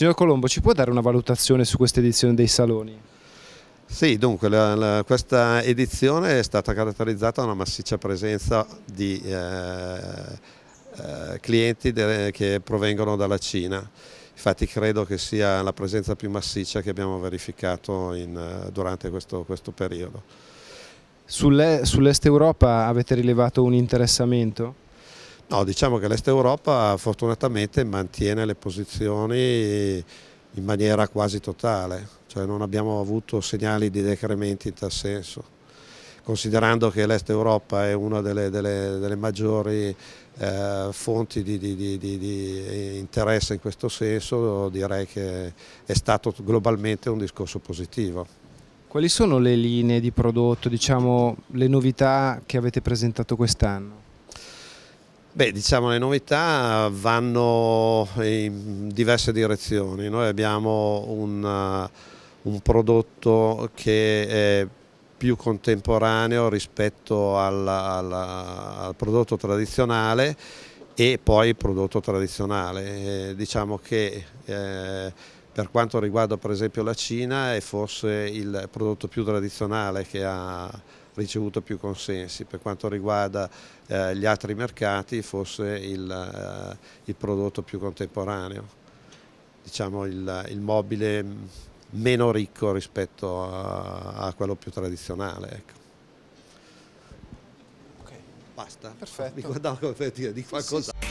Signor Colombo, ci può dare una valutazione su questa edizione dei Saloni? Sì, dunque la, la, questa edizione è stata caratterizzata da una massiccia presenza di eh, eh, clienti de, che provengono dalla Cina. Infatti credo che sia la presenza più massiccia che abbiamo verificato in, eh, durante questo, questo periodo. Sull'Est Europa avete rilevato un interessamento? No, diciamo che l'Est Europa fortunatamente mantiene le posizioni in maniera quasi totale, cioè non abbiamo avuto segnali di decrementi in tal senso, considerando che l'Est Europa è una delle, delle, delle maggiori eh, fonti di, di, di, di, interesse in questo senso, direi che è stato globalmente un discorso positivo. Quali sono le linee di prodotto, diciamo, le novità che avete presentato quest'anno? Beh, diciamo le novità vanno in diverse direzioni. Noi abbiamo un, uh, un prodotto che è più contemporaneo rispetto al, al, al prodotto tradizionale e poi il prodotto tradizionale. Eh, diciamo che eh, per quanto riguarda per esempio la Cina è forse il prodotto più tradizionale che ha ricevuto più consensi. Per quanto riguarda eh, gli altri mercati fosse il, eh, il prodotto più contemporaneo, diciamo il, il, mobile meno ricco rispetto a, a quello più tradizionale. Ecco. Okay. Basta. Perfetto. Mi guardavo per dire di qualcosa. Sì, sì.